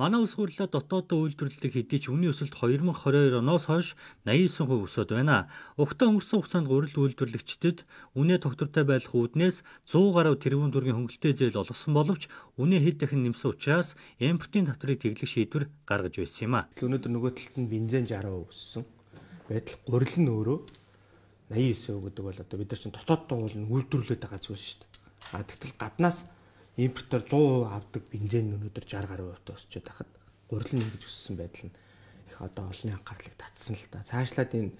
Манай улс хурлаа дотооддоо үйлдвэрлэдэг хэдий ч үнийн өсөлт 2022 оноос хойш 89% өсөд байна. Өгтөө өнгөрсөн хугацаанд гурил үйлдвэрлэгчдэд үнэ тогтвортой байх үүднээс 100 гаруй тэрбум төгрөгийн хөнгөлтэй зээл олгосон боловч үнэ хэд дахин нэмсэн учраас импортын татварыг тэглэх шийдвэр гаргаж байсан юм а. Өнөөдөр нөгөө талд нь бензин 60% өссөн. Байтал гурил нь өөрөө 89% гэдэг бол одоо бид нар чинь дотооддоо уулын үйлдвэрлээд байгаа зүйл шүү дээ. А тэгтэл гаднаас импортоор 100% авдаг бензин өнөөдөр 60 гаруй хувьтай өсчихэд хахад гурил нь ингэж өссөн байдал нь их одоо олонний анхаарлыг татсан л да. Цаашлаад энэ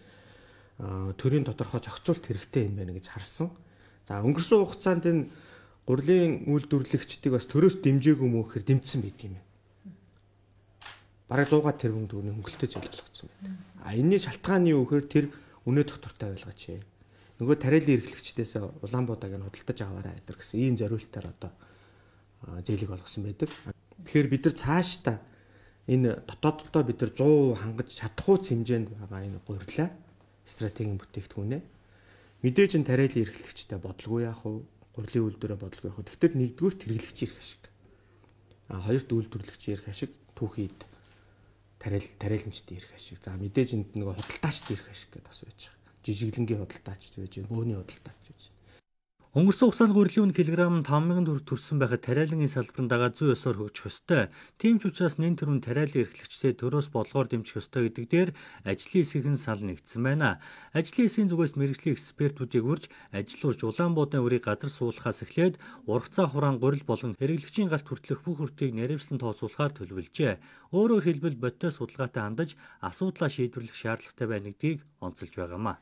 төрийн тодорхой зохицуулт хэрэгтэй юм байна гэж харсан. За өнгөрсөн хугацаанд энэ гурлийн үйлдвэрлэгчдийг бас төрөөс дэмжээгүй мөн гэхээр дэмжсэн байдаг юм байна. Бараг 100-аад тэрбум төгрөний хөнгөлөлтөө зөвлөгдсөн байдаг. А энэний шалтгааны юу гэхээр тэр өнөө доктортой байлгаач. Нөгөө тарэлын эрхлэгчдээс улаан буудаг нь худалдаж аваарай гэсэн ийм зориултаар одоо зээлэг олгосон байдаг. Тэгэхээр бид нар цаашдаа энэ дотооддоо бид нар 100% хангаж чадахууц хэмжээнд байгаа энэ гурилаа стратегийн бүтээгдэхүүнээ мэдээж нь тариалан эрхлэгчтэй бодлого яах вэ? Гурилын үйлдвэрээ бодлого яах вэ? Тэгтэр нэгдүгээр хэрэглэгч ирэх ашиг. А хоёрт үйлдвэрлэгч ирэх ашиг түүхийд тариал тариалмчтай ирэх ашиг. За мэдээж энд нөгөө худалдаачд ирэх ашиг гэдэг бас байж байгаа. Жижиглэнгийн худалдаачд байж, бөөний худалдаа Өнгөрсөн хугацаанд гурилын үн килограмм 5000 төгрөг төрсөн байхад тариалангийн салбарын дагаа 100 ёсоор хөгжих ёстой. Тийм ч учраас нэн төрөнд тариалан эрхлэгчдээ төрөөс бодлогоор дэмжих ёстой гэдэг дээр ажлын хэсгийн сал нэгдсэн байна. Ажлын хэсгийн зүгээс мэрэгжлийн экспертүүдийг урьж ажилуулж Улаанбаатарын үрийг газар суулгахаас эхлээд ургацаа хураан гурил болон хэрэглэгчийн галт хүртлэх бүх үртгийг наривчлан тооцоолохоор төлөвлөжээ. Өөрөөр хэлбэл бодтой судалгаатай хандаж асуудлаа шийдвэрлэх шаардлагатай байна гэдгийг онцолж байгаамаа.